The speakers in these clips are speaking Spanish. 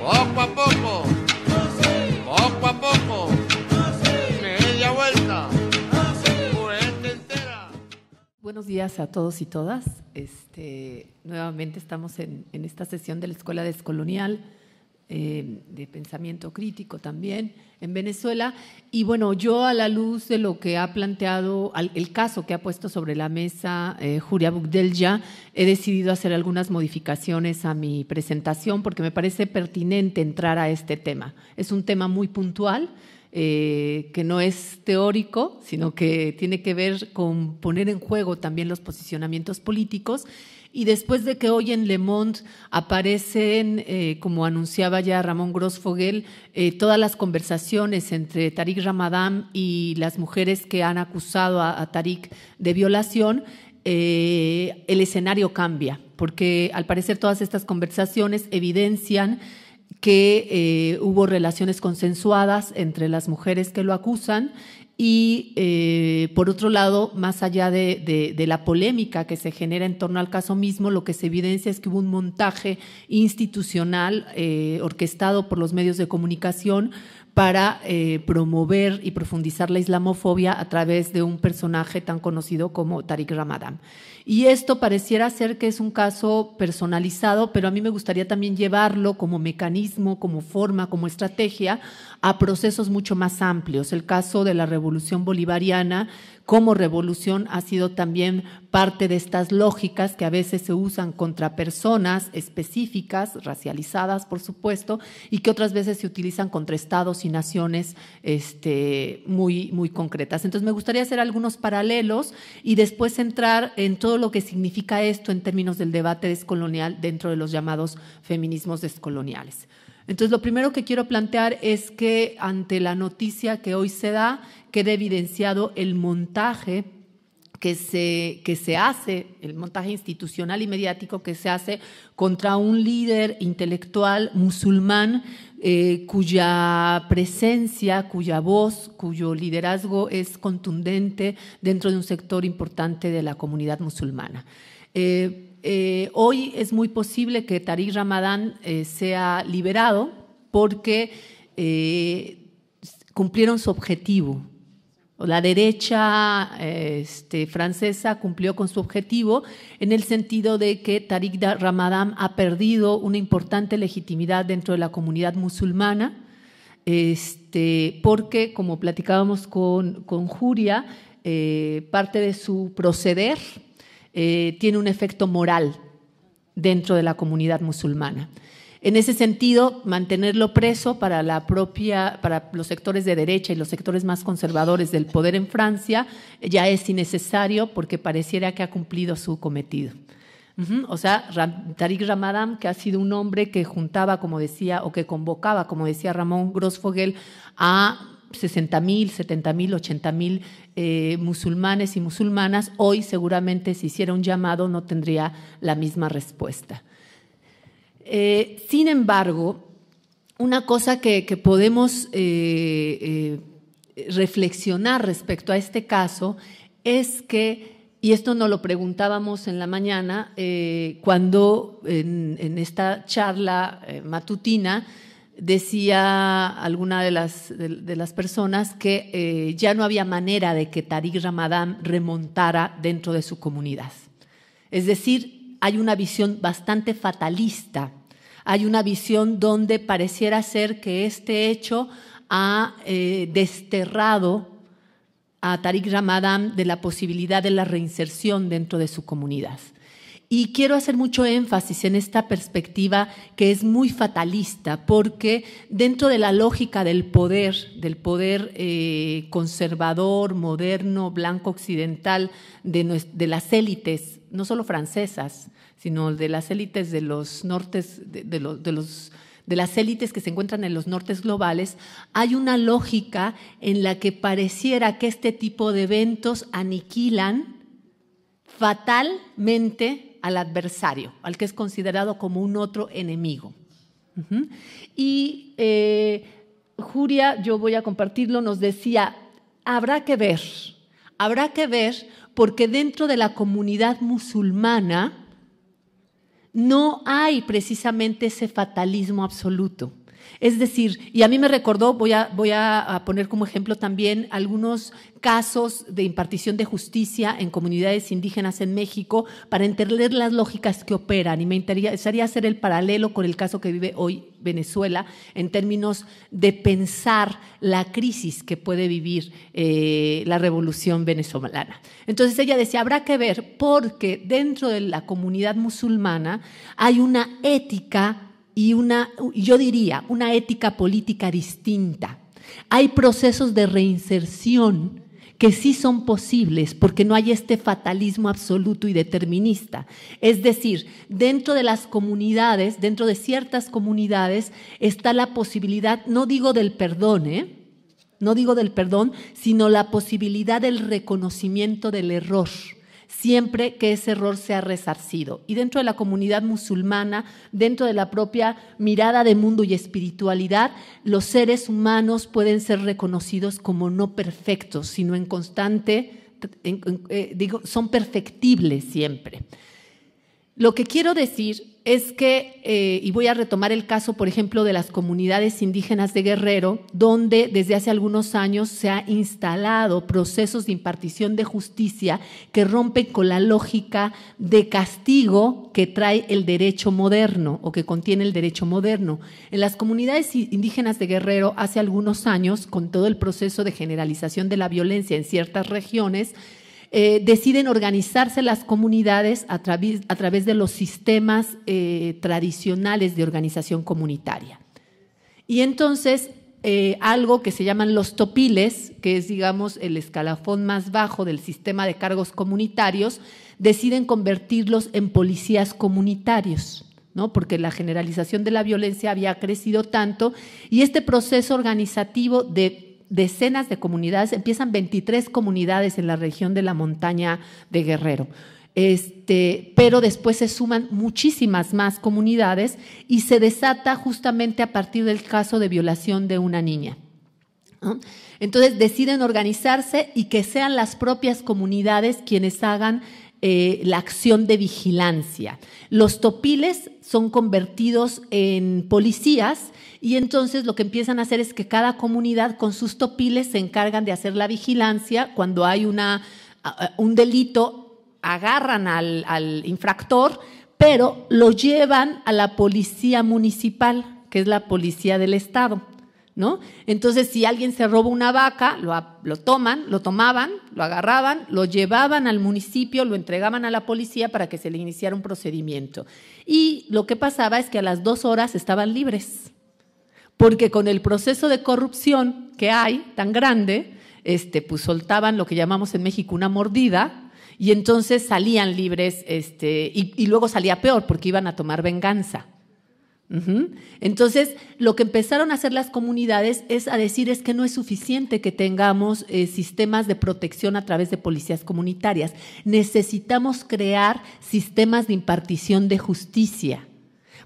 poco a poco, poco a poco, media vuelta, vuelta entera. Buenos días a todos y todas. Este, nuevamente estamos en, en esta sesión de la Escuela Descolonial eh, de pensamiento crítico también en Venezuela. Y bueno, yo a la luz de lo que ha planteado, el caso que ha puesto sobre la mesa eh, Julia Bugdelja, he decidido hacer algunas modificaciones a mi presentación porque me parece pertinente entrar a este tema. Es un tema muy puntual. Eh, que no es teórico, sino que tiene que ver con poner en juego también los posicionamientos políticos y después de que hoy en Le Monde aparecen, eh, como anunciaba ya Ramón Grossfogel, eh, todas las conversaciones entre Tariq Ramadán y las mujeres que han acusado a, Tariq de violación, eh, el escenario cambia, porque al parecer todas estas conversaciones evidencian que hubo relaciones consensuadas entre las mujeres que lo acusan y eh, por otro lado, más allá de, la polémica que se genera en torno al caso mismo, lo que se evidencia es que hubo un montaje institucional eh, orquestado por los medios de comunicación para eh, promover y profundizar la islamofobia a través de un personaje tan conocido como Tariq Ramadan. Y esto pareciera ser que es un caso personalizado, pero a mí me gustaría también llevarlo como mecanismo, como forma, como estrategia a procesos mucho más amplios. El caso de la revolución bolivariana como revolución ha sido también parte de estas lógicas que a veces se usan contra personas específicas, racializadas, por supuesto, y que otras veces se utilizan contra estados y naciones este, muy, muy concretas. Entonces, me gustaría hacer algunos paralelos y después entrar en todo lo que significa esto en términos del debate descolonial dentro de los llamados feminismos descoloniales. Entonces, lo primero que quiero plantear es que ante la noticia que hoy se da, queda evidenciado el montaje que se, que se hace, el montaje institucional y mediático que se hace contra un líder intelectual musulmán eh, cuya presencia, cuya voz, cuyo liderazgo es contundente dentro de un sector importante de la comunidad musulmana. Eh, eh, hoy es muy posible que Tariq Ramadán sea liberado porque cumplieron su objetivo, la derecha este, francesa cumplió con su objetivo en el sentido de que Tariq Ramadan ha perdido una importante legitimidad dentro de la comunidad musulmana, este, porque, como platicábamos con, Juria, eh, parte de su proceder eh, tiene un efecto moral dentro de la comunidad musulmana en ese sentido, mantenerlo preso para, la propia, para los sectores de derecha y los sectores más conservadores del poder en Francia ya es innecesario porque pareciera que ha cumplido su cometido. O sea, Tariq Ramadan, que ha sido un hombre que juntaba, como decía, o que convocaba, como decía Ramón Grossfogel, a 60.000, mil, 70 mil, mil eh, musulmanes y musulmanas, hoy seguramente si hiciera un llamado no tendría la misma respuesta. Eh, sin embargo, una cosa que, podemos eh, eh, reflexionar respecto a este caso es que, y esto nos lo preguntábamos en la mañana, cuando en, esta charla matutina, decía alguna de las, personas que ya no había manera de que Tariq Ramadán remontara dentro de su comunidad. Es decir, hay una visión bastante fatalista hay una visión donde pareciera ser que este hecho ha eh, desterrado a Tariq Ramadan de la posibilidad de la reinserción dentro de su comunidad. Y quiero hacer mucho énfasis en esta perspectiva que es muy fatalista, porque dentro de la lógica del poder, del poder eh, conservador, moderno, blanco occidental, de, las élites, no solo francesas, sino de las élites de los nortes, de, las élites que se encuentran en los nortes globales, hay una lógica en la que pareciera que este tipo de eventos aniquilan fatalmente al adversario, al que es considerado como un otro enemigo. Y eh, Juria, yo voy a compartirlo, nos decía, habrá que ver, habrá que ver, porque dentro de la comunidad musulmana, no hay precisamente ese fatalismo absoluto. Es decir, y a mí me recordó, voy a, poner como ejemplo también algunos casos de impartición de justicia en comunidades indígenas en México para entender las lógicas que operan. Y me interesaría hacer el paralelo con el caso que vive hoy Venezuela en términos de pensar la crisis que puede vivir eh, la revolución venezolana. Entonces ella decía, habrá que ver porque dentro de la comunidad musulmana hay una ética y una, yo diría, una ética política distinta. Hay procesos de reinserción que sí son posibles porque no hay este fatalismo absoluto y determinista. Es decir, dentro de las comunidades, dentro de ciertas comunidades, está la posibilidad, no digo del perdón, ¿eh? no digo del perdón, sino la posibilidad del reconocimiento del error siempre que ese error sea resarcido. Y dentro de la comunidad musulmana, dentro de la propia mirada de mundo y espiritualidad, los seres humanos pueden ser reconocidos como no perfectos, sino en constante, eh, digo, son perfectibles siempre. Lo que quiero decir es que, eh, y voy a retomar el caso, por ejemplo, de las comunidades indígenas de Guerrero, donde desde hace algunos años se han instalado procesos de impartición de justicia que rompen con la lógica de castigo que trae el derecho moderno o que contiene el derecho moderno. En las comunidades indígenas de Guerrero, hace algunos años, con todo el proceso de generalización de la violencia en ciertas regiones, eh, deciden organizarse las comunidades a, través de los sistemas eh, tradicionales de organización comunitaria. Y entonces eh, algo que se llaman los topiles, que es, digamos, el escalafón más bajo del sistema de cargos comunitarios, deciden convertirlos en policías comunitarios. ¿no? porque la generalización de la violencia había crecido tanto y este proceso organizativo de decenas de comunidades, empiezan 23 comunidades en la región de la montaña de Guerrero. Este, pero después se suman muchísimas más comunidades y se desata justamente a partir del caso de violación de una niña. Entonces deciden organizarse y que sean las propias comunidades quienes hagan eh, la acción de vigilancia. Los topiles son convertidos en policías y entonces lo que empiezan a hacer es que cada comunidad con sus topiles se encargan de hacer la vigilancia cuando hay una, un delito, agarran al infractor, pero lo llevan a la policía municipal, que es la policía del Estado. ¿no? Entonces, si alguien se roba una vaca, lo, toman, lo tomaban, lo agarraban, lo llevaban al municipio, lo entregaban a la policía para que se le iniciara un procedimiento. Y lo que pasaba es que a las dos horas estaban libres, porque con el proceso de corrupción que hay tan grande, este, pues soltaban lo que llamamos en México una mordida, y entonces salían libres, este, y, luego salía peor porque iban a tomar venganza, entonces, lo que empezaron a hacer las comunidades es a decir es que no es suficiente que tengamos eh, sistemas de protección a través de policías comunitarias. Necesitamos crear sistemas de impartición de justicia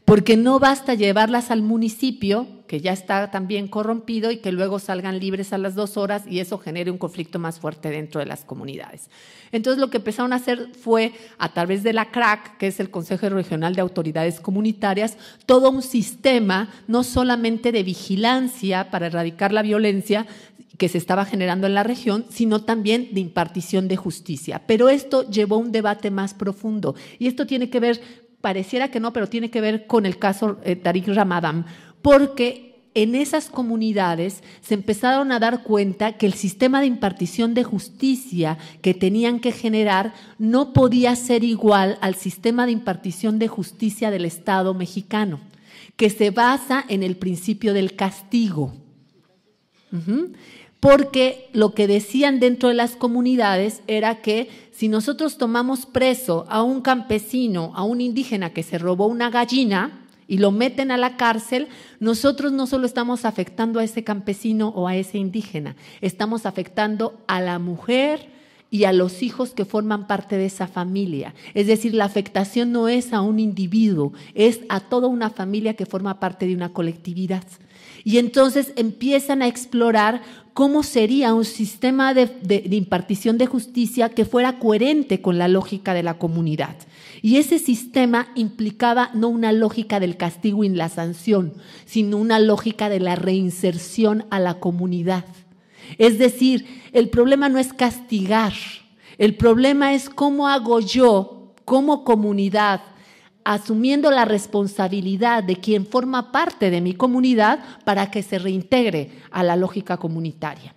porque no basta llevarlas al municipio, que ya está también corrompido, y que luego salgan libres a las dos horas y eso genere un conflicto más fuerte dentro de las comunidades. Entonces lo que empezaron a hacer fue, a través de la CRAC, que es el Consejo Regional de Autoridades Comunitarias, todo un sistema, no solamente de vigilancia para erradicar la violencia, que se estaba generando en la región, sino también de impartición de justicia. Pero esto llevó a un debate más profundo y esto tiene que ver pareciera que no, pero tiene que ver con el caso eh, Tariq Ramadan, porque en esas comunidades se empezaron a dar cuenta que el sistema de impartición de justicia que tenían que generar no podía ser igual al sistema de impartición de justicia del Estado mexicano, que se basa en el principio del castigo porque lo que decían dentro de las comunidades era que si nosotros tomamos preso a un campesino, a un indígena que se robó una gallina y lo meten a la cárcel, nosotros no solo estamos afectando a ese campesino o a ese indígena, estamos afectando a la mujer y a los hijos que forman parte de esa familia. Es decir, la afectación no es a un individuo, es a toda una familia que forma parte de una colectividad. Y entonces empiezan a explorar cómo sería un sistema de, impartición de justicia que fuera coherente con la lógica de la comunidad. Y ese sistema implicaba no una lógica del castigo y la sanción, sino una lógica de la reinserción a la comunidad. Es decir, el problema no es castigar, el problema es cómo hago yo como comunidad asumiendo la responsabilidad de quien forma parte de mi comunidad para que se reintegre a la lógica comunitaria.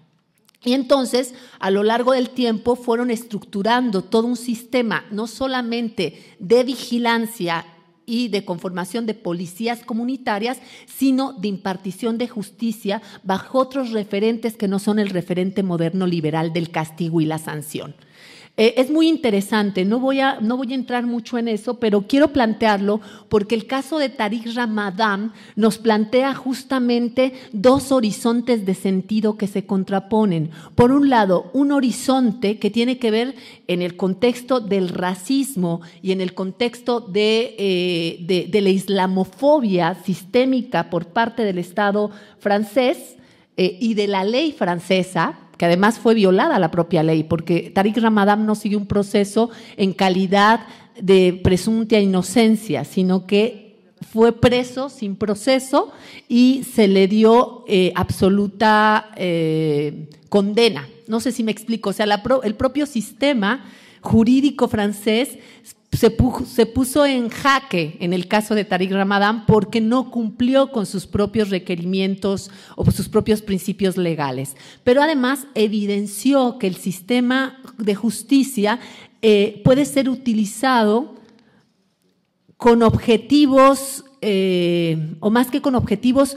Y entonces, a lo largo del tiempo, fueron estructurando todo un sistema, no solamente de vigilancia y de conformación de policías comunitarias, sino de impartición de justicia bajo otros referentes que no son el referente moderno liberal del castigo y la sanción. Eh, es muy interesante, no voy, a, no voy a entrar mucho en eso, pero quiero plantearlo porque el caso de Tariq Ramadan nos plantea justamente dos horizontes de sentido que se contraponen. Por un lado, un horizonte que tiene que ver en el contexto del racismo y en el contexto de, eh, la islamofobia sistémica por parte del Estado francés eh, y de la ley francesa, que además fue violada la propia ley, porque Tariq Ramadán no siguió un proceso en calidad de presunta inocencia, sino que fue preso sin proceso y se le dio eh, absoluta eh, condena. No sé si me explico, o sea, el propio sistema jurídico francés se puso, en jaque en el caso de Tariq Ramadan porque no cumplió con sus propios requerimientos o sus propios principios legales. Pero además evidenció que el sistema de justicia eh, puede ser utilizado con objetivos, eh, o más que con objetivos,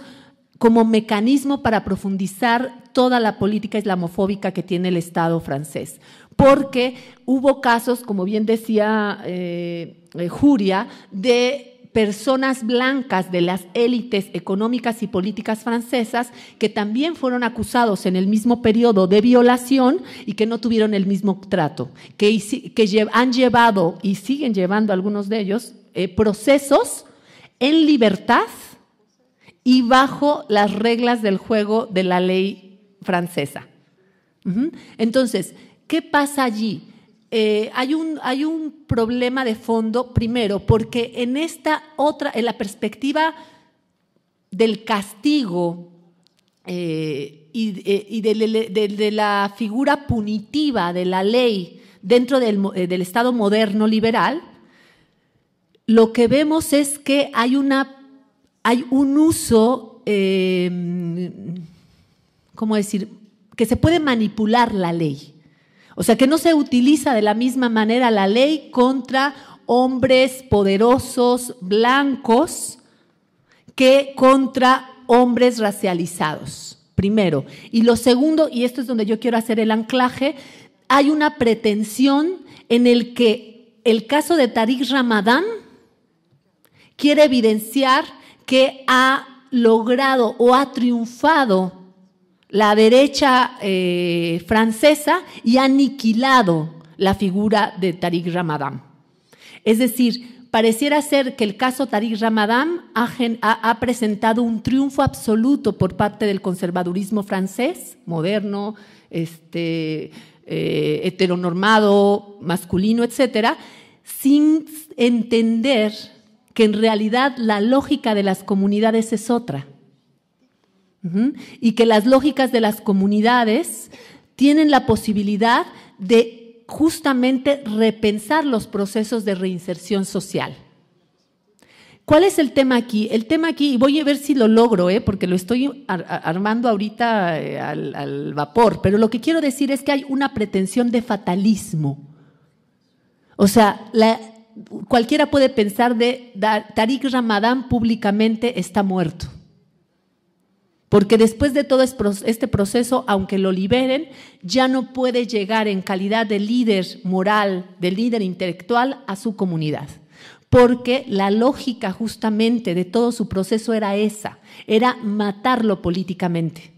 como mecanismo para profundizar toda la política islamofóbica que tiene el Estado francés porque hubo casos, como bien decía eh, eh, Juria, de personas blancas de las élites económicas y políticas francesas que también fueron acusados en el mismo periodo de violación y que no tuvieron el mismo trato, que, han llevado y siguen llevando algunos de ellos eh, procesos en libertad y bajo las reglas del juego de la ley francesa. Entonces, ¿Qué pasa allí? Eh, hay, un, hay un problema de fondo, primero, porque en esta otra, en la perspectiva del castigo eh, y, eh, de, la figura punitiva de la ley dentro del, Estado moderno liberal, lo que vemos es que hay, una, hay un uso, ¿cómo decir?, que se puede manipular la ley. O sea, que no se utiliza de la misma manera la ley contra hombres poderosos blancos que contra hombres racializados, primero. Y lo segundo, y esto es donde yo quiero hacer el anclaje, hay una pretensión en el que el caso de Tariq Ramadán quiere evidenciar que ha logrado o ha triunfado la derecha eh, francesa y ha aniquilado la figura de Tariq Ramadan. Es decir, pareciera ser que el caso Tariq Ramadan ha, presentado un triunfo absoluto por parte del conservadurismo francés, moderno, este, eh, heteronormado, masculino, etcétera, sin entender que en realidad la lógica de las comunidades es otra y que las lógicas de las comunidades tienen la posibilidad de justamente repensar los procesos de reinserción social. ¿Cuál es el tema aquí? El tema aquí, y voy a ver si lo logro, ¿eh? porque lo estoy armando ahorita eh, al, vapor, pero lo que quiero decir es que hay una pretensión de fatalismo. O sea, cualquiera puede pensar de Tariq Ramadán públicamente está muerto porque después de todo este proceso, aunque lo liberen, ya no puede llegar en calidad de líder moral, de líder intelectual a su comunidad, porque la lógica justamente de todo su proceso era esa, era matarlo políticamente,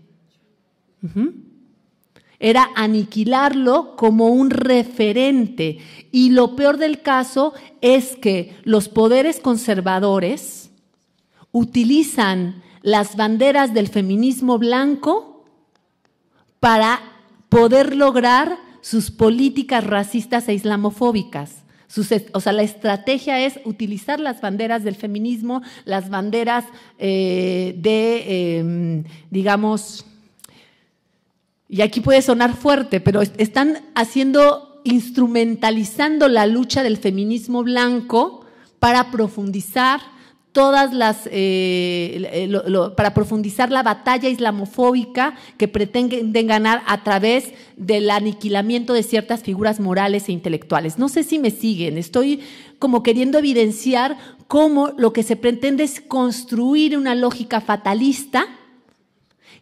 era aniquilarlo como un referente. Y lo peor del caso es que los poderes conservadores utilizan las banderas del feminismo blanco para poder lograr sus políticas racistas e islamofóbicas. o sea, la estrategia es utilizar las banderas del feminismo, las banderas eh, de, em, digamos, y aquí puede sonar fuerte, pero están haciendo, instrumentalizando la lucha del feminismo blanco para profundizar todas las eh, eh, para profundizar la batalla islamofóbica que pretenden ganar a través del aniquilamiento de ciertas figuras morales e intelectuales. No sé si me siguen, estoy como queriendo evidenciar cómo lo que se pretende es construir una lógica fatalista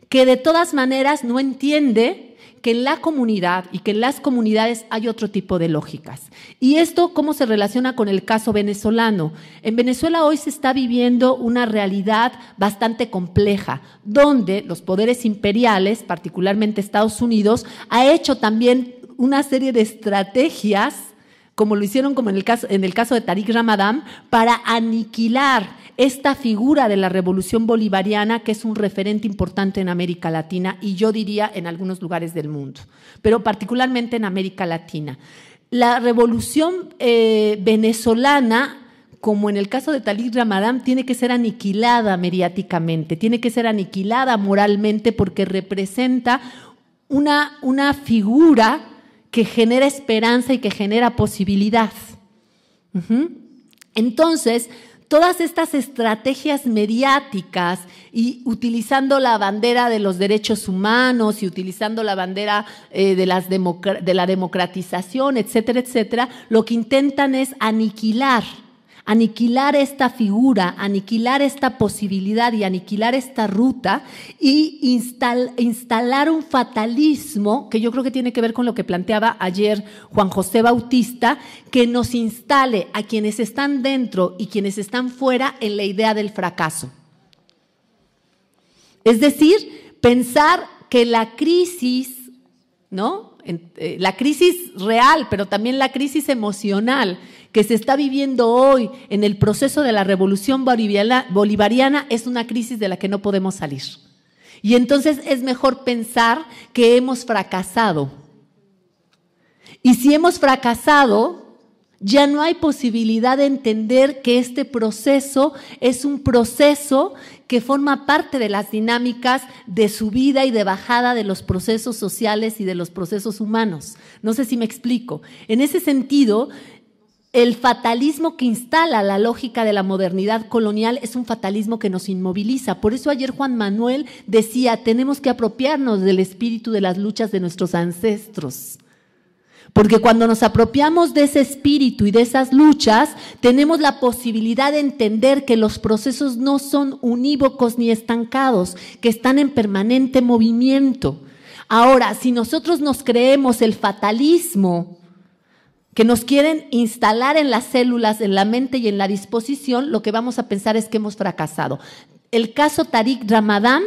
que de todas maneras no entiende que en la comunidad y que en las comunidades hay otro tipo de lógicas. ¿Y esto cómo se relaciona con el caso venezolano? En Venezuela hoy se está viviendo una realidad bastante compleja, donde los poderes imperiales, particularmente Estados Unidos, ha hecho también una serie de estrategias como lo hicieron como en el caso, en el caso de Tariq Ramadán, para aniquilar esta figura de la revolución bolivariana que es un referente importante en América Latina y yo diría en algunos lugares del mundo, pero particularmente en América Latina. La revolución eh, venezolana como en el caso de Talib Ramadán, tiene que ser aniquilada mediáticamente, tiene que ser aniquilada moralmente porque representa una, una figura que genera esperanza y que genera posibilidad. Entonces, todas estas estrategias mediáticas y utilizando la bandera de los derechos humanos y utilizando la bandera eh, de, de la democratización, etcétera, etcétera, lo que intentan es aniquilar aniquilar esta figura, aniquilar esta posibilidad y aniquilar esta ruta y instalar un fatalismo que yo creo que tiene que ver con lo que planteaba ayer Juan José Bautista, que nos instale a quienes están dentro y quienes están fuera en la idea del fracaso. Es decir, pensar que la crisis, ¿no? Eh, la crisis real, pero también la crisis emocional, que se está viviendo hoy en el proceso de la revolución bolivariana es una crisis de la que no podemos salir. Y entonces es mejor pensar que hemos fracasado. Y si hemos fracasado, ya no hay posibilidad de entender que este proceso es un proceso que forma parte de las dinámicas de subida y de bajada de los procesos sociales y de los procesos humanos. No sé si me explico. En ese sentido, el fatalismo que instala la lógica de la modernidad colonial es un fatalismo que nos inmoviliza. Por eso ayer Juan Manuel decía, tenemos que apropiarnos del espíritu de las luchas de nuestros ancestros. Porque cuando nos apropiamos de ese espíritu y de esas luchas, tenemos la posibilidad de entender que los procesos no son unívocos ni estancados, que están en permanente movimiento. Ahora, si nosotros nos creemos el fatalismo que nos quieren instalar en las células, en la mente y en la disposición, lo que vamos a pensar es que hemos fracasado. El caso Tariq Ramadán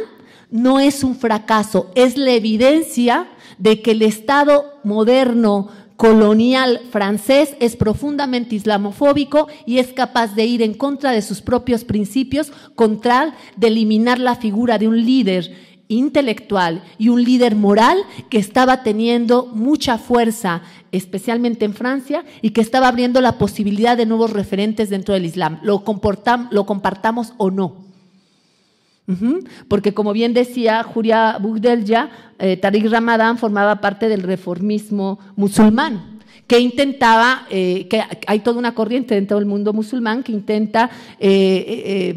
no es un fracaso, es la evidencia de que el Estado moderno colonial francés es profundamente islamofóbico y es capaz de ir en contra de sus propios principios, contra de eliminar la figura de un líder intelectual y un líder moral que estaba teniendo mucha fuerza, especialmente en Francia, y que estaba abriendo la posibilidad de nuevos referentes dentro del Islam, lo, compartamos o no. Porque como bien decía Julia Bugdelja, ya, eh, Tariq Ramadán formaba parte del reformismo musulmán, que intentaba, eh, que hay toda una corriente dentro del mundo musulmán que intenta eh,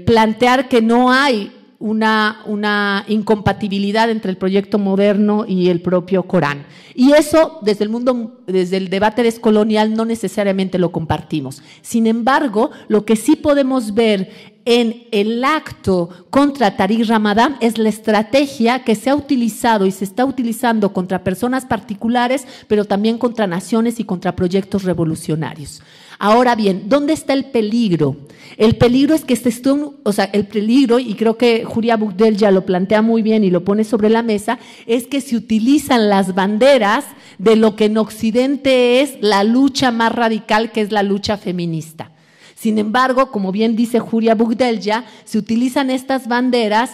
mm, plantear que no hay una, incompatibilidad entre el proyecto moderno y el propio Corán. Y eso, desde el mundo, desde el debate descolonial, no necesariamente lo compartimos. Sin embargo, lo que sí podemos ver en el acto contra Tariq Ramadán es la estrategia que se ha utilizado y se está utilizando contra personas particulares, pero también contra naciones y contra proyectos revolucionarios. Ahora bien, ¿dónde está el peligro? El peligro es que este estudio, o sea, el peligro, y creo que Julia Bugdel ya lo plantea muy bien y lo pone sobre la mesa, es que se utilizan las banderas de lo que en Occidente es la lucha más radical, que es la lucha feminista. Sin embargo, como bien dice Julia Bugdelja, se utilizan estas banderas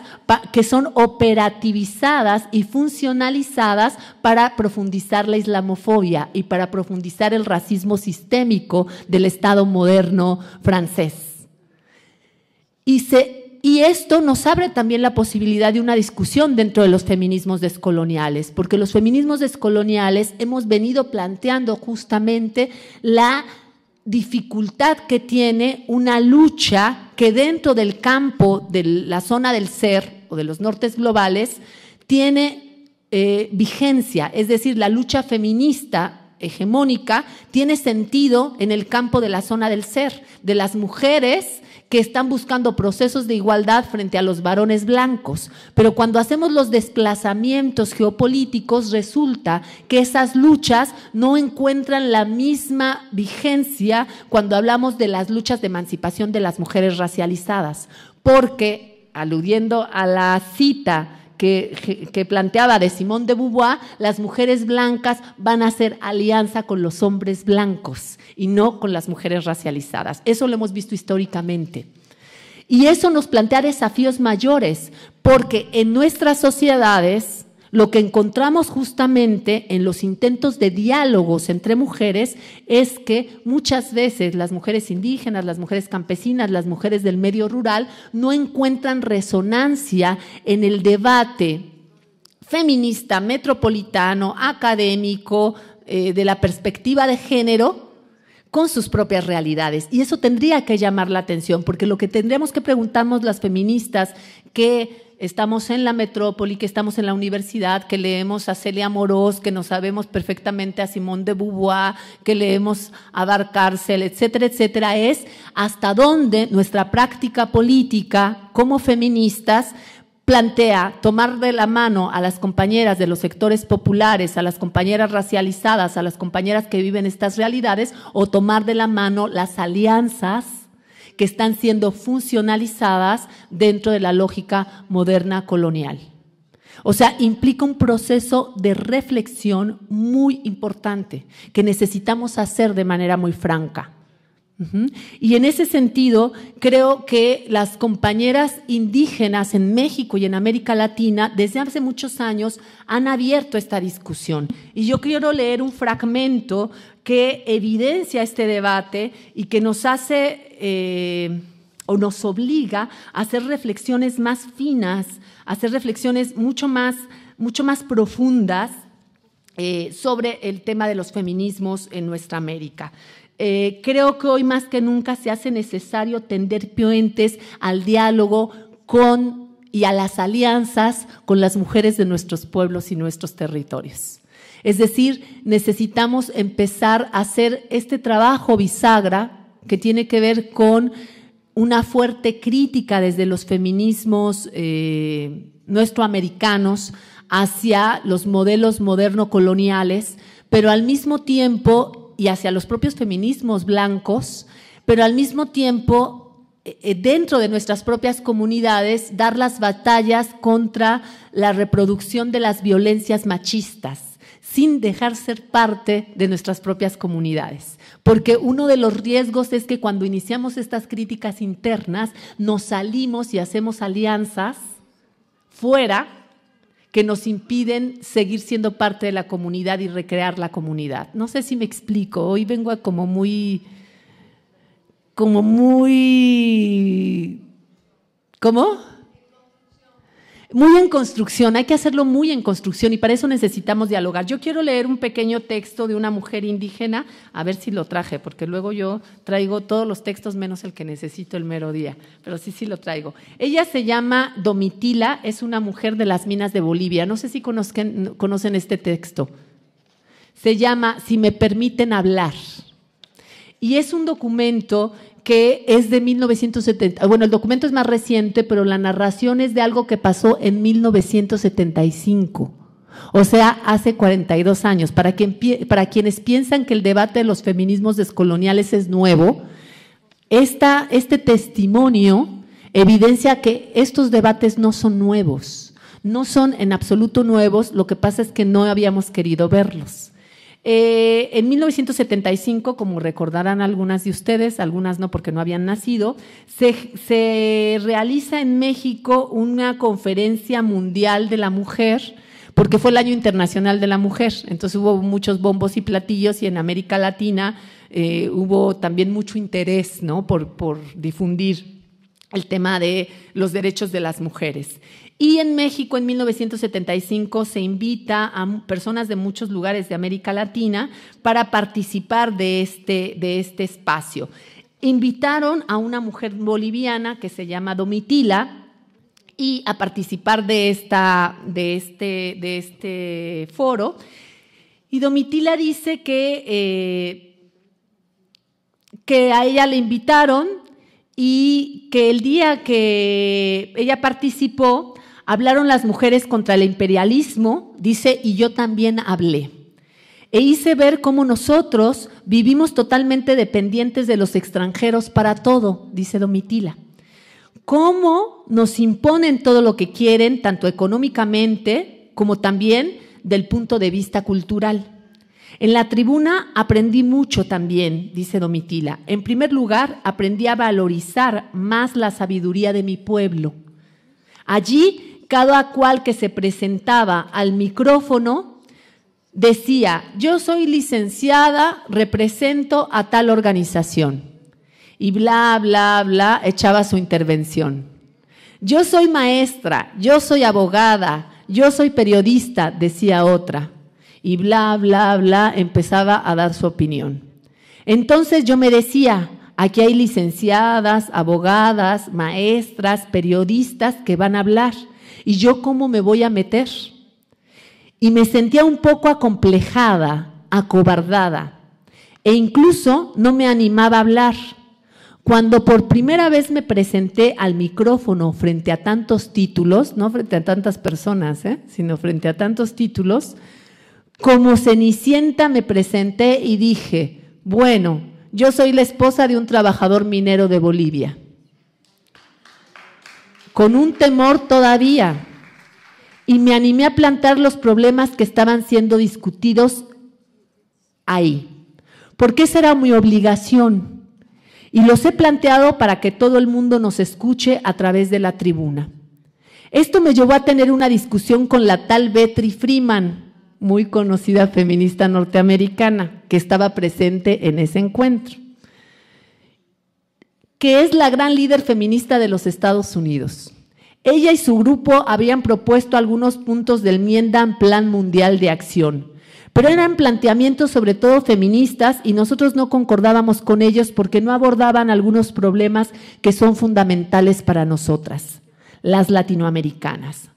que son operativizadas y funcionalizadas para profundizar la islamofobia y para profundizar el racismo sistémico del Estado moderno francés. Y y esto nos abre también la posibilidad de una discusión dentro de los feminismos descoloniales, porque los feminismos descoloniales hemos venido planteando justamente la dificultad que tiene una lucha que dentro del campo de la zona del ser o de los nortes globales tiene eh, vigencia, es decir, la lucha feminista hegemónica tiene sentido en el campo de la zona del ser, de las mujeres que están buscando procesos de igualdad frente a los varones blancos, pero cuando hacemos los desplazamientos geopolíticos resulta que esas luchas no encuentran la misma vigencia cuando hablamos de las luchas de emancipación de las mujeres racializadas, porque, aludiendo a la cita, que, planteaba de Simón de Beauvoir, las mujeres blancas van a hacer alianza con los hombres blancos y no con las mujeres racializadas. Eso lo hemos visto históricamente. Y eso nos plantea desafíos mayores, porque en nuestras sociedades lo que encontramos justamente en los intentos de diálogos entre mujeres es que muchas veces las mujeres indígenas, las mujeres campesinas, las mujeres del medio rural no encuentran resonancia en el debate feminista, metropolitano, académico, eh, de la perspectiva de género, con sus propias realidades. Y eso tendría que llamar la atención, porque lo que tendríamos que preguntarnos las feministas que estamos en la metrópoli, que estamos en la universidad, que leemos a Celia Morós, que nos sabemos perfectamente a Simón de Beauvoir, que leemos a Cárcel, etcétera, etcétera, es hasta dónde nuestra práctica política como feministas plantea tomar de la mano a las compañeras de los sectores populares, a las compañeras racializadas, a las compañeras que viven estas realidades, o tomar de la mano las alianzas que están siendo funcionalizadas dentro de la lógica moderna colonial. O sea, implica un proceso de reflexión muy importante que necesitamos hacer de manera muy franca. Y en ese sentido, creo que las compañeras indígenas en México y en América Latina desde hace muchos años han abierto esta discusión. Y yo quiero leer un fragmento que evidencia este debate y que nos hace eh, o nos obliga a hacer reflexiones más finas, a hacer reflexiones mucho más, mucho más profundas eh, sobre el tema de los feminismos en nuestra América. Eh, creo que hoy más que nunca se hace necesario tender puentes al diálogo con y a las alianzas con las mujeres de nuestros pueblos y nuestros territorios. Es decir, necesitamos empezar a hacer este trabajo bisagra que tiene que ver con una fuerte crítica desde los feminismos eh, nuestroamericanos hacia los modelos moderno coloniales, pero al mismo tiempo y hacia los propios feminismos blancos, pero al mismo tiempo eh, eh, dentro de nuestras propias comunidades dar las batallas contra la reproducción de las violencias machistas sin dejar ser parte de nuestras propias comunidades. Porque uno de los riesgos es que cuando iniciamos estas críticas internas, nos salimos y hacemos alianzas fuera que nos impiden seguir siendo parte de la comunidad y recrear la comunidad. No sé si me explico, hoy vengo a como muy, como muy, ¿cómo? muy en construcción, hay que hacerlo muy en construcción y para eso necesitamos dialogar. Yo quiero leer un pequeño texto de una mujer indígena, a ver si lo traje, porque luego yo traigo todos los textos menos el que necesito el mero día, pero sí, sí lo traigo. Ella se llama Domitila, es una mujer de las minas de Bolivia, no sé si conocen este texto. Se llama Si me permiten hablar. Y es un documento que es de 1970. Bueno, el documento es más reciente, pero la narración es de algo que pasó en 1975. O sea, hace 42 años. Para, quien, para quienes piensan que el debate de los feminismos descoloniales es nuevo, este testimonio evidencia que estos debates no son nuevos. No son en absoluto nuevos, lo que pasa es que no habíamos querido verlos. Eh, en 1975, como recordarán algunas de ustedes, algunas no porque no habían nacido, se, realiza en México una conferencia mundial de la mujer porque fue el año internacional de la mujer, entonces hubo muchos bombos y platillos y en América Latina eh, hubo también mucho interés ¿no? por difundir el tema de los derechos de las mujeres. Y en México, en 1975, se invita a personas de muchos lugares de América Latina para participar de este, de este espacio. Invitaron a una mujer boliviana que se llama Domitila y a participar de, esta, de, este, de este foro. Y Domitila dice que, eh, que a ella le invitaron y que el día que ella participó, hablaron las mujeres contra el imperialismo, dice, y yo también hablé. E hice ver cómo nosotros vivimos totalmente dependientes de los extranjeros para todo, dice Domitila. Cómo nos imponen todo lo que quieren, tanto económicamente como también del punto de vista cultural. En la tribuna aprendí mucho también, dice Domitila. En primer lugar, aprendí a valorizar más la sabiduría de mi pueblo. Allí, cada cual que se presentaba al micrófono decía, yo soy licenciada, represento a tal organización. Y bla, bla, bla, echaba su intervención. Yo soy maestra, yo soy abogada, yo soy periodista, decía otra y bla, bla, bla, empezaba a dar su opinión. Entonces yo me decía, aquí hay licenciadas, abogadas, maestras, periodistas que van a hablar, y yo cómo me voy a meter. Y me sentía un poco acomplejada, acobardada, e incluso no me animaba a hablar. Cuando por primera vez me presenté al micrófono frente a tantos títulos, no frente a tantas personas, ¿eh? sino frente a tantos títulos, como Cenicienta me presenté y dije, bueno, yo soy la esposa de un trabajador minero de Bolivia. Con un temor todavía. Y me animé a plantear los problemas que estaban siendo discutidos ahí. Porque esa era mi obligación. Y los he planteado para que todo el mundo nos escuche a través de la tribuna. Esto me llevó a tener una discusión con la tal Betri Freeman, muy conocida feminista norteamericana que estaba presente en ese encuentro, que es la gran líder feminista de los Estados Unidos. Ella y su grupo habían propuesto algunos puntos del enmienda Plan Mundial de Acción, pero eran planteamientos sobre todo feministas y nosotros no concordábamos con ellos porque no abordaban algunos problemas que son fundamentales para nosotras, las latinoamericanas.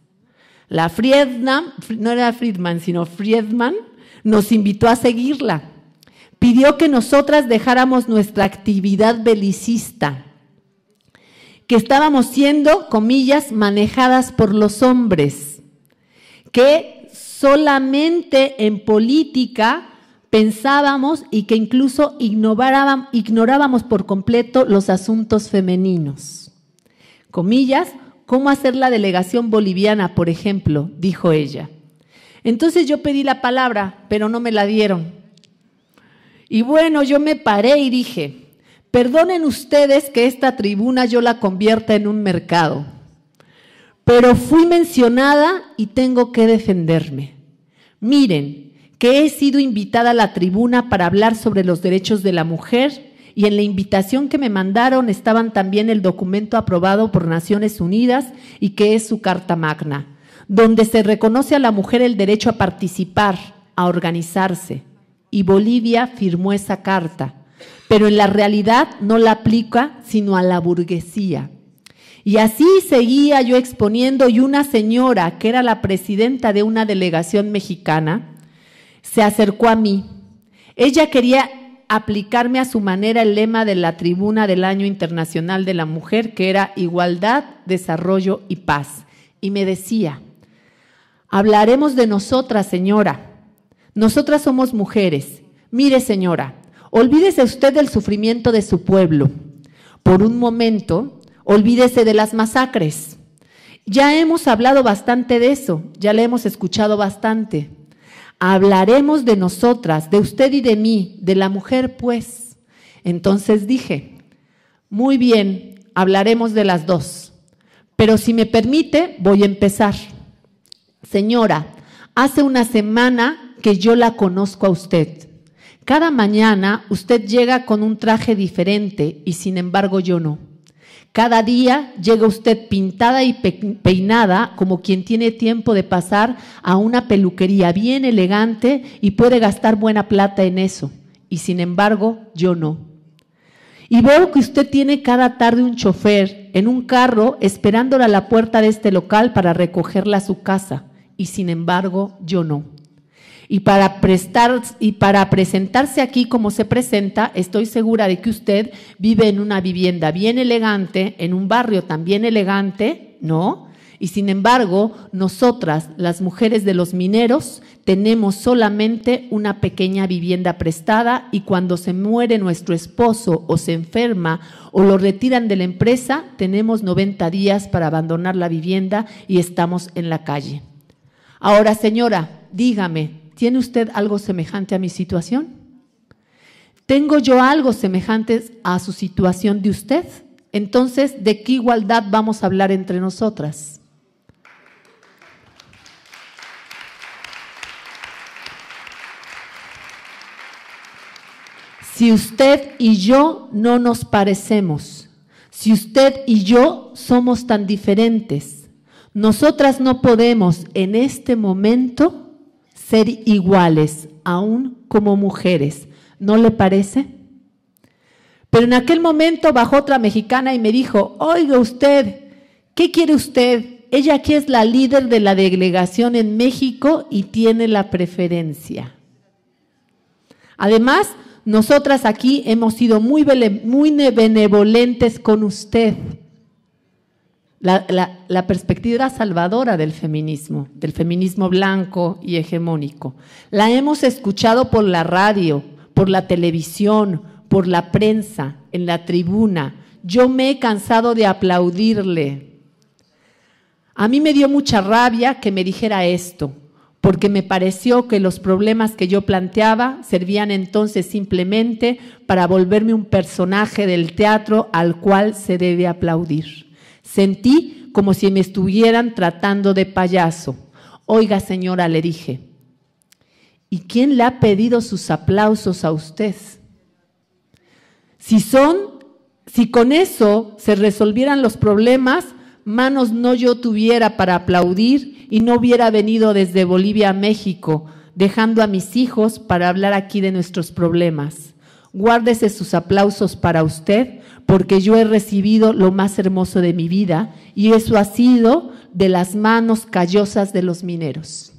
La Friedman, no era Friedman, sino Friedman, nos invitó a seguirla. Pidió que nosotras dejáramos nuestra actividad belicista, que estábamos siendo, comillas, manejadas por los hombres, que solamente en política pensábamos y que incluso ignorábamos por completo los asuntos femeninos. Comillas, cómo hacer la delegación boliviana, por ejemplo, dijo ella. Entonces yo pedí la palabra, pero no me la dieron. Y bueno, yo me paré y dije, perdonen ustedes que esta tribuna yo la convierta en un mercado, pero fui mencionada y tengo que defenderme. Miren, que he sido invitada a la tribuna para hablar sobre los derechos de la mujer y en la invitación que me mandaron estaban también el documento aprobado por Naciones Unidas y que es su Carta Magna, donde se reconoce a la mujer el derecho a participar, a organizarse. Y Bolivia firmó esa carta, pero en la realidad no la aplica sino a la burguesía. Y así seguía yo exponiendo y una señora, que era la presidenta de una delegación mexicana, se acercó a mí. Ella quería aplicarme a su manera el lema de la tribuna del Año Internacional de la Mujer, que era igualdad, desarrollo y paz. Y me decía, hablaremos de nosotras, señora. Nosotras somos mujeres. Mire, señora, olvídese usted del sufrimiento de su pueblo. Por un momento, olvídese de las masacres. Ya hemos hablado bastante de eso, ya le hemos escuchado bastante. Hablaremos de nosotras, de usted y de mí, de la mujer, pues. Entonces dije, muy bien, hablaremos de las dos, pero si me permite, voy a empezar. Señora, hace una semana que yo la conozco a usted. Cada mañana usted llega con un traje diferente y sin embargo yo no. Cada día llega usted pintada y peinada como quien tiene tiempo de pasar a una peluquería bien elegante y puede gastar buena plata en eso. Y sin embargo, yo no. Y veo que usted tiene cada tarde un chofer en un carro esperándola a la puerta de este local para recogerla a su casa. Y sin embargo, yo no. Y para, prestar, y para presentarse aquí como se presenta, estoy segura de que usted vive en una vivienda bien elegante, en un barrio también elegante, ¿no? Y sin embargo, nosotras, las mujeres de los mineros, tenemos solamente una pequeña vivienda prestada y cuando se muere nuestro esposo o se enferma o lo retiran de la empresa, tenemos 90 días para abandonar la vivienda y estamos en la calle. Ahora, señora, dígame, ¿Tiene usted algo semejante a mi situación? ¿Tengo yo algo semejante a su situación de usted? Entonces, ¿de qué igualdad vamos a hablar entre nosotras? Si usted y yo no nos parecemos, si usted y yo somos tan diferentes, nosotras no podemos en este momento ser iguales, aún como mujeres. ¿No le parece? Pero en aquel momento bajó otra mexicana y me dijo, oiga usted, ¿qué quiere usted? Ella aquí es la líder de la delegación en México y tiene la preferencia. Además, nosotras aquí hemos sido muy, muy benevolentes con usted la, perspectiva salvadora del feminismo, del feminismo blanco y hegemónico. La hemos escuchado por la radio, por la televisión, por la prensa, en la tribuna. Yo me he cansado de aplaudirle. A mí me dio mucha rabia que me dijera esto, porque me pareció que los problemas que yo planteaba servían entonces simplemente para volverme un personaje del teatro al cual se debe aplaudir. Sentí como si me estuvieran tratando de payaso. Oiga, señora, le dije, ¿y quién le ha pedido sus aplausos a usted? Si son, si con eso se resolvieran los problemas, manos no yo tuviera para aplaudir y no hubiera venido desde Bolivia a México, dejando a mis hijos para hablar aquí de nuestros problemas. Guárdese sus aplausos para usted, porque yo he recibido lo más hermoso de mi vida, y eso ha sido de las manos callosas de los mineros.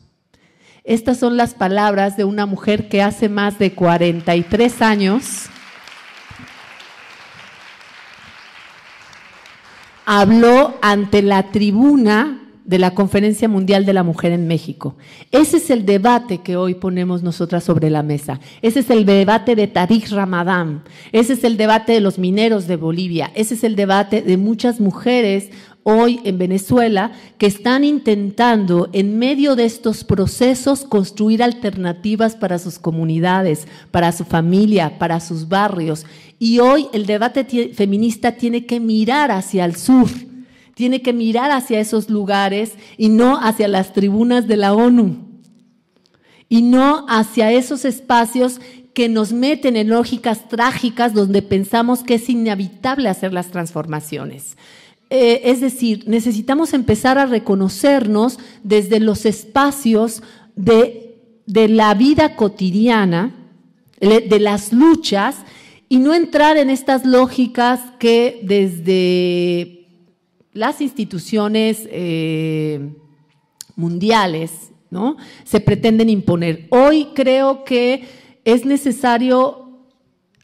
Estas son las palabras de una mujer que hace más de 43 años habló ante la tribuna de la Conferencia Mundial de la Mujer en México. Ese es el debate que hoy ponemos nosotras sobre la mesa. Ese es el debate de Tariq Ramadán. Ese es el debate de los mineros de Bolivia. Ese es el debate de muchas mujeres hoy en Venezuela que están intentando en medio de estos procesos construir alternativas para sus comunidades, para su familia, para sus barrios. Y hoy el debate feminista tiene que mirar hacia el sur tiene que mirar hacia esos lugares y no hacia las tribunas de la ONU y no hacia esos espacios que nos meten en lógicas trágicas donde pensamos que es inevitable hacer las transformaciones. Eh, es decir, necesitamos empezar a reconocernos desde los espacios de la vida cotidiana, de las luchas, y no entrar en estas lógicas que desde las instituciones eh, mundiales ¿no? se pretenden imponer. Hoy creo que es necesario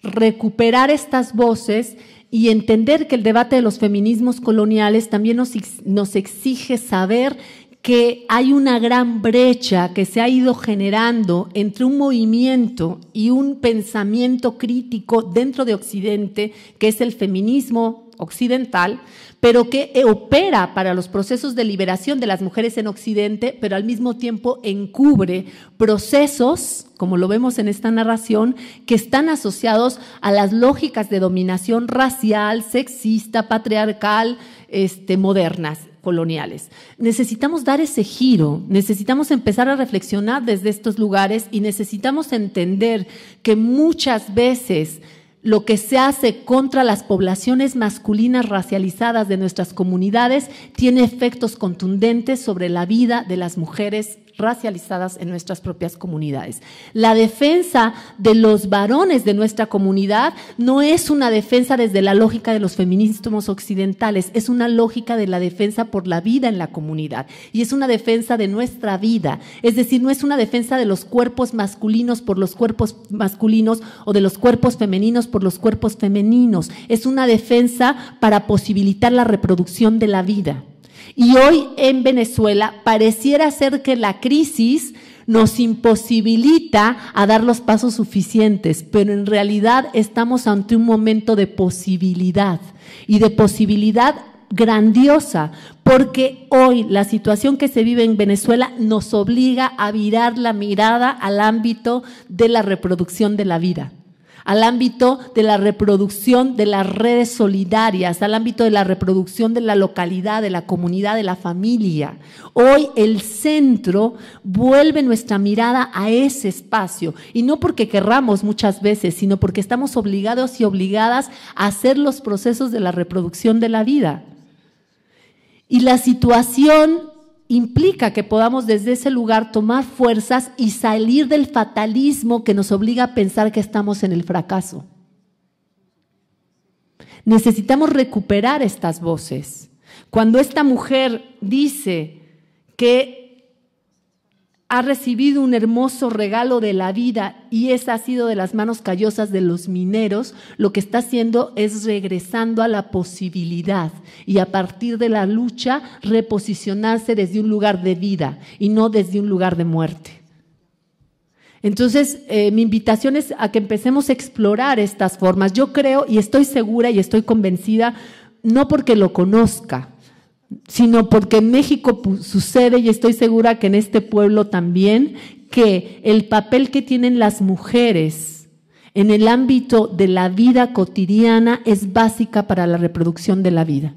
recuperar estas voces y entender que el debate de los feminismos coloniales también nos exige saber que hay una gran brecha que se ha ido generando entre un movimiento y un pensamiento crítico dentro de Occidente, que es el feminismo occidental, pero que eh, opera para los procesos de liberación de las mujeres en Occidente, pero al mismo tiempo encubre procesos, como lo vemos en esta narración, que están asociados a las lógicas de dominación racial, sexista, patriarcal, este, modernas coloniales. Necesitamos dar ese giro, necesitamos empezar a reflexionar desde estos lugares y necesitamos entender que muchas veces lo que se hace contra las poblaciones masculinas racializadas de nuestras comunidades tiene efectos contundentes sobre la vida de las mujeres racializadas en nuestras propias comunidades. La defensa de los varones de nuestra comunidad no es una defensa desde la lógica de los feminismos occidentales, es una lógica de la defensa por la vida en la comunidad y es una defensa de nuestra vida, es decir, no es una defensa de los cuerpos masculinos por los cuerpos masculinos o de los cuerpos femeninos por los cuerpos femeninos, es una defensa para posibilitar la reproducción de la vida. Y hoy en Venezuela pareciera ser que la crisis nos imposibilita a dar los pasos suficientes, pero en realidad estamos ante un momento de posibilidad y de posibilidad grandiosa, porque hoy la situación que se vive en Venezuela nos obliga a virar la mirada al ámbito de la reproducción de la vida al ámbito de la reproducción de las redes solidarias, al ámbito de la reproducción de la localidad, de la comunidad, de la familia. Hoy el centro vuelve nuestra mirada a ese espacio y no porque querramos muchas veces, sino porque estamos obligados y obligadas a hacer los procesos de la reproducción de la vida. Y la situación implica que podamos desde ese lugar tomar fuerzas y salir del fatalismo que nos obliga a pensar que estamos en el fracaso. Necesitamos recuperar estas voces. Cuando esta mujer dice que ha recibido un hermoso regalo de la vida y esa ha sido de las manos callosas de los mineros, lo que está haciendo es regresando a la posibilidad y a partir de la lucha reposicionarse desde un lugar de vida y no desde un lugar de muerte. Entonces, eh, mi invitación es a que empecemos a explorar estas formas. Yo creo y estoy segura y estoy convencida, no porque lo conozca, sino porque en México sucede, y estoy segura que en este pueblo también, que el papel que tienen las mujeres en el ámbito de la vida cotidiana es básica para la reproducción de la vida.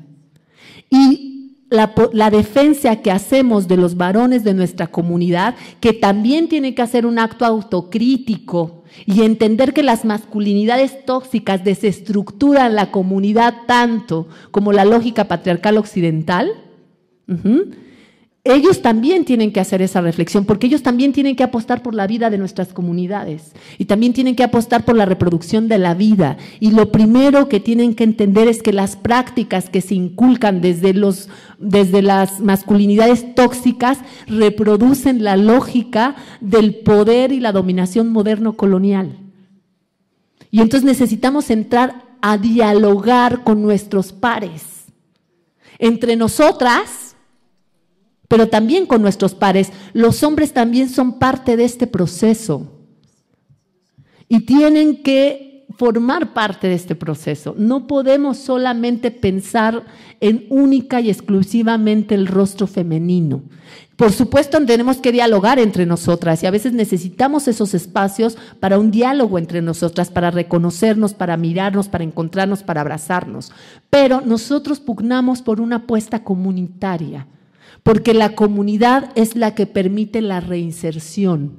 Y la, defensa que hacemos de los varones de nuestra comunidad, que también tiene que hacer un acto autocrítico y entender que las masculinidades tóxicas desestructuran la comunidad tanto como la lógica patriarcal occidental, ellos también tienen que hacer esa reflexión, porque ellos también tienen que apostar por la vida de nuestras comunidades y también tienen que apostar por la reproducción de la vida. Y lo primero que tienen que entender es que las prácticas que se inculcan desde, los, desde las masculinidades tóxicas reproducen la lógica del poder y la dominación moderno colonial. Y entonces necesitamos entrar a dialogar con nuestros pares. Entre nosotras pero también con nuestros pares. Los hombres también son parte de este proceso y tienen que formar parte de este proceso. No podemos solamente pensar en única y exclusivamente el rostro femenino. Por supuesto, tenemos que dialogar entre nosotras y a veces necesitamos esos espacios para un diálogo entre nosotras, para reconocernos, para mirarnos, para encontrarnos, para abrazarnos. Pero nosotros pugnamos por una apuesta comunitaria porque la comunidad es la que permite la reinserción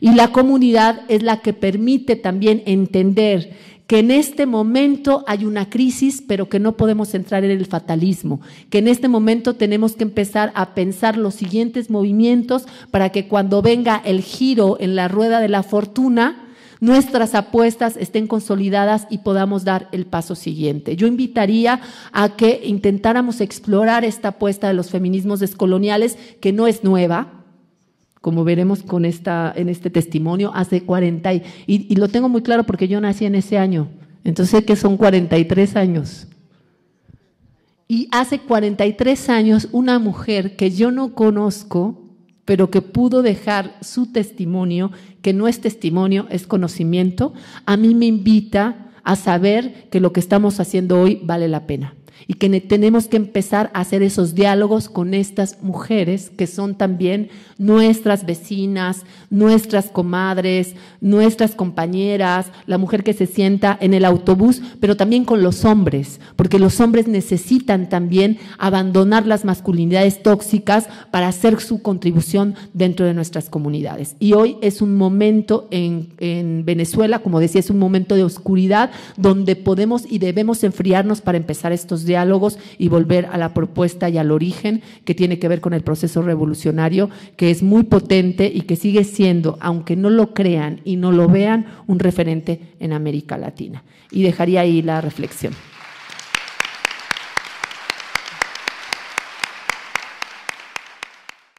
y la comunidad es la que permite también entender que en este momento hay una crisis, pero que no podemos entrar en el fatalismo, que en este momento tenemos que empezar a pensar los siguientes movimientos para que cuando venga el giro en la rueda de la fortuna, nuestras apuestas estén consolidadas y podamos dar el paso siguiente. Yo invitaría a que intentáramos explorar esta apuesta de los feminismos descoloniales, que no es nueva, como veremos con esta, en este testimonio, hace 40 y, y, lo tengo muy claro porque yo nací en ese año, entonces que son 43 años. Y hace 43 años una mujer que yo no conozco pero que pudo dejar su testimonio, que no es testimonio, es conocimiento, a mí me invita a saber que lo que estamos haciendo hoy vale la pena y que tenemos que empezar a hacer esos diálogos con estas mujeres que son también nuestras vecinas, nuestras comadres, nuestras compañeras, la mujer que se sienta en el autobús, pero también con los hombres, porque los hombres necesitan también abandonar las masculinidades tóxicas para hacer su contribución dentro de nuestras comunidades. Y hoy es un momento en, Venezuela, como decía, es un momento de oscuridad donde podemos y debemos enfriarnos para empezar estos diálogos diálogos y volver a la propuesta y al origen que tiene que ver con el proceso revolucionario, que es muy potente y que sigue siendo, aunque no lo crean y no lo vean, un referente en América Latina. Y dejaría ahí la reflexión.